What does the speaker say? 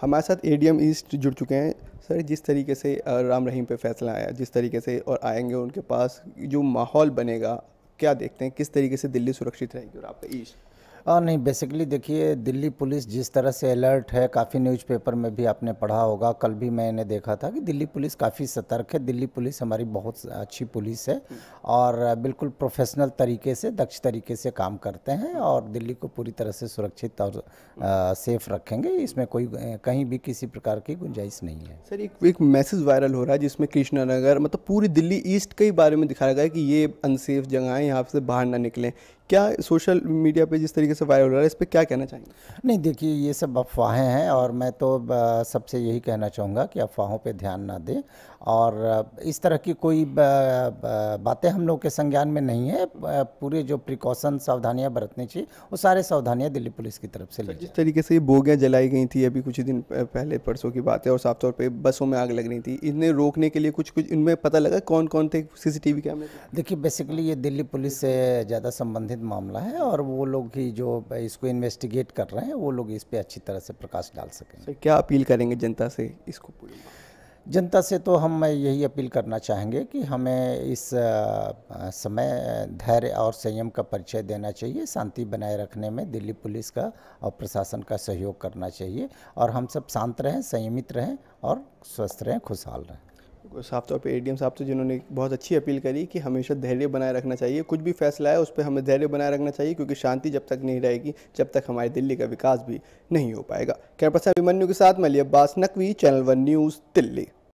हमारे साथ ए ईस्ट जुड़ चुके हैं सर जिस तरीके से राम रहीम पे फैसला आया जिस तरीके से और आएंगे उनके पास जो माहौल बनेगा क्या देखते हैं किस तरीके से दिल्ली सुरक्षित रहेगी और आपका ईस्ट और नहीं बेसिकली देखिए दिल्ली पुलिस जिस तरह से अलर्ट है काफ़ी न्यूज़पेपर में भी आपने पढ़ा होगा कल भी मैंने देखा था कि दिल्ली पुलिस काफ़ी सतर्क है दिल्ली पुलिस हमारी बहुत अच्छी पुलिस है और बिल्कुल प्रोफेशनल तरीके से दक्ष तरीके से काम करते हैं और दिल्ली को पूरी तरह से सुरक्षित और आ, सेफ रखेंगे इसमें कोई कहीं भी किसी प्रकार की गुंजाइश नहीं है सर एक एक मैसेज वायरल हो रहा है जिसमें कृष्णानगर मतलब पूरी दिल्ली ईस्ट के बारे में दिखाया गया कि ये अनसेफ जगह है यहाँ से बाहर ना निकलें क्या सोशल मीडिया पे जिस तरीके से वायरल हो रहा है इस पर क्या कहना चाहेंगे नहीं देखिए ये सब अफवाहें हैं और मैं तो सबसे यही कहना चाहूँगा कि अफवाहों पे ध्यान ना दें और इस तरह की कोई बातें हम लोग के संज्ञान में नहीं है पूरे जो प्रिकॉशन सावधानियाँ बरतनी चाहिए वो सारे सावधानियाँ दिल्ली पुलिस की तरफ से ली जिस तरीके से ये बोगियाँ जलाई गई थी अभी कुछ ही दिन पहले परसों की बात है और साफ तौर पर बसों में आग लग रही थी इन्हें रोकने के लिए कुछ कुछ इनमें पता लगा कौन कौन थे वी कैमरे देखिए बेसिकली ये दिल्ली पुलिस से ज़्यादा संबंधित संबंधित मामला है और वो लोग ही जो इसको इन्वेस्टिगेट कर रहे हैं वो लोग इस पर अच्छी तरह से प्रकाश डाल सकें सर क्या अपील करेंगे जनता से इसको पूरी जनता से तो हम यही अपील करना चाहेंगे कि हमें इस समय धैर्य और संयम का परिचय देना चाहिए शांति बनाए रखने में दिल्ली पुलिस का और प्रशासन का सहयोग करना चाहिए और हम सब शांत रहें संयमित रहें और स्वस्थ रहें खुशहाल रहें साफ तौर पे ए साहब से जिन्होंने बहुत अच्छी अपील करी कि हमेशा धैर्य बनाए रखना चाहिए कुछ भी फैसला है उस पर हमें धैर्य बनाए रखना चाहिए क्योंकि शांति जब तक नहीं रहेगी जब तक हमारी दिल्ली का विकास भी नहीं हो पाएगा कैंपस अभिमन्यु के साथ Malik Abbas Naqvi channel one news Delhi